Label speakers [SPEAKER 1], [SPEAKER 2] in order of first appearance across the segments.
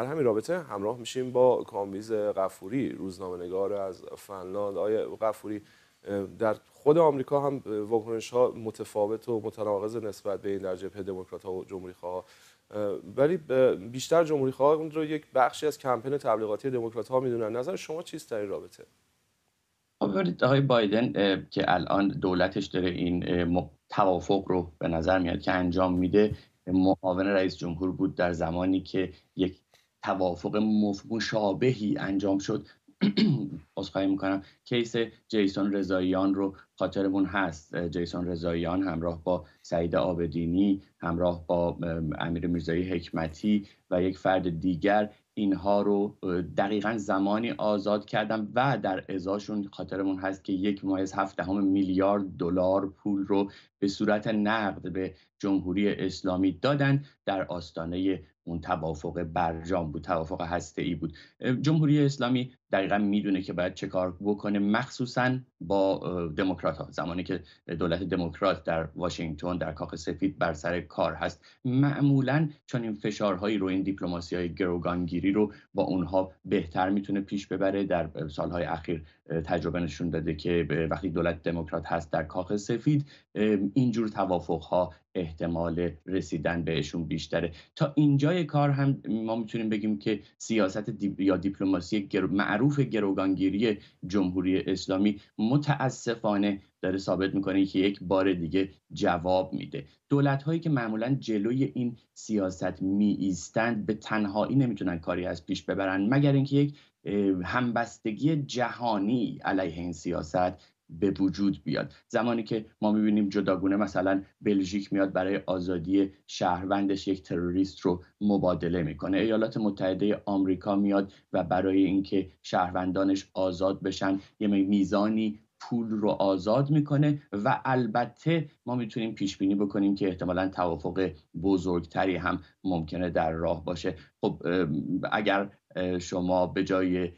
[SPEAKER 1] در همین رابطه همراه میشیم با کامبیز قفوری نگار از فنلاند آیا قفوری در خود آمریکا هم واکنش ها متفاوت و متناقض نسبت به این در جبهه دموکرات ها و جمهوری خواه ولی بیشتر جمهوری خواه اون رو یک بخشی از کمپین تبلیغاتی دموکرات ها میدونن نظر شما چیست در این رابطه
[SPEAKER 2] ببینید خب، آقای بایدن که الان دولتش داره این توافق رو به نظر میاد که انجام میده معاون رئیس جمهور بود در زمانی که یک توافق مشابهی انجام شد عذرخواهی میکنم کیس جیسون رضاییان رو خاطرمون هست جیسون رضاییان همراه با سعید آبدینی همراه با امیر میرزایی حکمتی و یک فرد دیگر اینها رو دقیقا زمانی آزاد کردن و در ازاشون خاطرمون هست که یک مایز هفته میلیارد دلار پول رو به صورت نقد به جمهوری اسلامی دادن در آستانه اون توافق برجام بود توافق هسته ای بود جمهوری اسلامی دقیقا میدونه که باید چه کار بکنه مخصوصا با دموکرات ها زمانی که دولت دموکرات در واشنگتن در کاخ سفید بر سر کار هست معمولا چون این فشارهایی رو این دیپلماسی های گروگانگیری رو با اونها بهتر میتونه پیش ببره در سالهای اخیر تجربه نشون داده که وقتی دولت دموکرات هست در کاخ سفید اینجور توافق ها احتمال رسیدن بهشون بیشتره تا اینجای کار هم ما میتونیم بگیم که سیاست یا دیپلماسی معروف گروگانگیری جمهوری اسلامی متاسفانه داره ثابت میکنه که یک بار دیگه جواب میده دولت هایی که معمولا جلوی این سیاست می ایستند به تنهایی نمیتونن کاری از پیش ببرند مگر اینکه یک همبستگی جهانی علیه این سیاست به وجود بیاد زمانی که ما میبینیم جداگونه مثلا بلژیک میاد برای آزادی شهروندش یک تروریست رو مبادله میکنه ایالات متحده آمریکا میاد و برای اینکه شهروندانش آزاد بشن یه میزانی پول رو آزاد میکنه و البته ما میتونیم پیش بینی بکنیم که احتمالا توافق بزرگتری هم ممکنه در راه باشه خب اگر شما به جای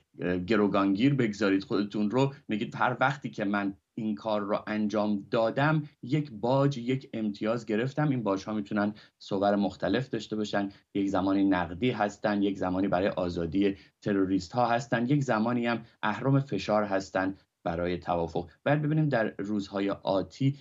[SPEAKER 2] گروگانگیر بگذارید خودتون رو میگید هر وقتی که من این کار را انجام دادم یک باج یک امتیاز گرفتم این باج ها میتونن صور مختلف داشته باشن یک زمانی نقدی هستن یک زمانی برای آزادی تروریست ها هستن یک زمانی هم اهرام فشار هستن برای توافق باید ببینیم در روزهای آتی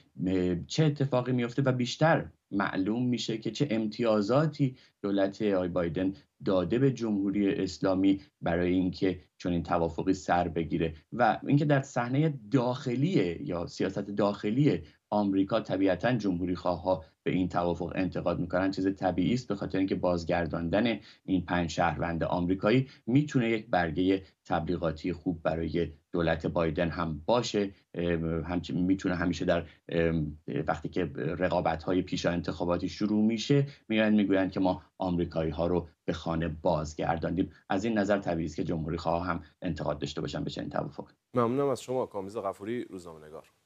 [SPEAKER 2] چه اتفاقی میفته و بیشتر معلوم میشه که چه امتیازاتی دولت آی بایدن داده به جمهوری اسلامی برای اینکه چون این توافقی سر بگیره و اینکه در صحنه داخلی یا سیاست داخلی آمریکا طبیعتا جمهوری خواه به این توافق انتقاد میکنن چیز طبیعی است به خاطر اینکه بازگرداندن این پنج شهروند آمریکایی میتونه یک برگه تبلیغاتی خوب برای دولت بایدن هم باشه هم میتونه همیشه در وقتی که رقابت های پیش انتخاباتی شروع میشه میگن میگویند که ما آمریکایی ها رو به خانه بازگرداندیم از این نظر طبیعی است که جمهوری خواه هم انتقاد داشته باشن به چنین توافق ممنونم از
[SPEAKER 1] شما کامیز غفوری روزنامه‌نگار